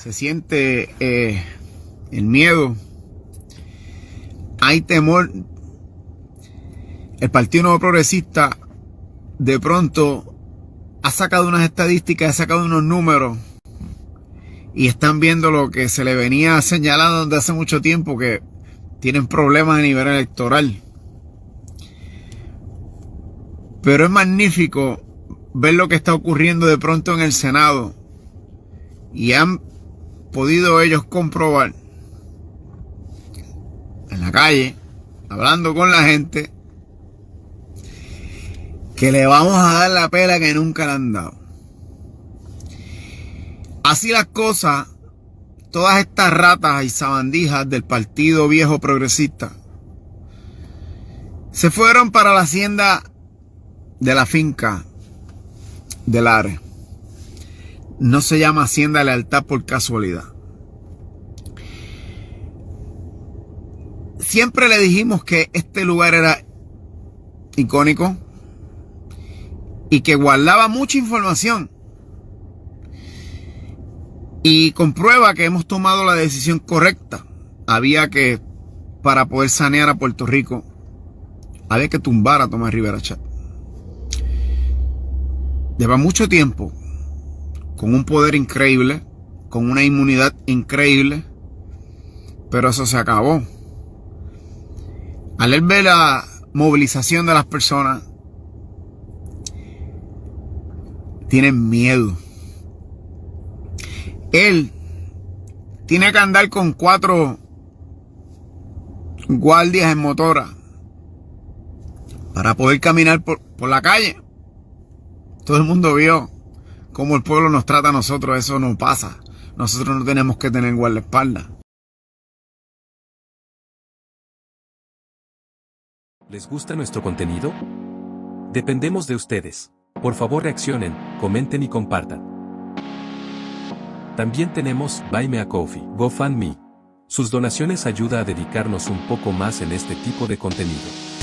se siente eh, el miedo, hay temor. El Partido Nuevo Progresista de pronto ha sacado unas estadísticas, ha sacado unos números y están viendo lo que se le venía señalando desde hace mucho tiempo que tienen problemas a nivel electoral. Pero es magnífico ver lo que está ocurriendo de pronto en el Senado. Y han podido ellos comprobar en la calle, hablando con la gente, que le vamos a dar la pela que nunca le han dado. Así las cosas, todas estas ratas y sabandijas del Partido Viejo Progresista se fueron para la hacienda de la finca del área. No se llama Hacienda Lealtad por casualidad. Siempre le dijimos que este lugar era icónico y que guardaba mucha información. Y comprueba que hemos tomado la decisión correcta. Había que, para poder sanear a Puerto Rico, había que tumbar a Tomás Rivera Chat. Lleva mucho tiempo con un poder increíble, con una inmunidad increíble, pero eso se acabó. Al él ver la movilización de las personas, tienen miedo. Él tiene que andar con cuatro guardias en motora para poder caminar por la calle. Todo el mundo vio como el pueblo nos trata a nosotros, eso no pasa. Nosotros no tenemos que tener espalda. ¿Les gusta nuestro contenido? Dependemos de ustedes. Por favor reaccionen, comenten y compartan. También tenemos Buy Me a Coffee, GoFundMe. Sus donaciones ayuda a dedicarnos un poco más en este tipo de contenido.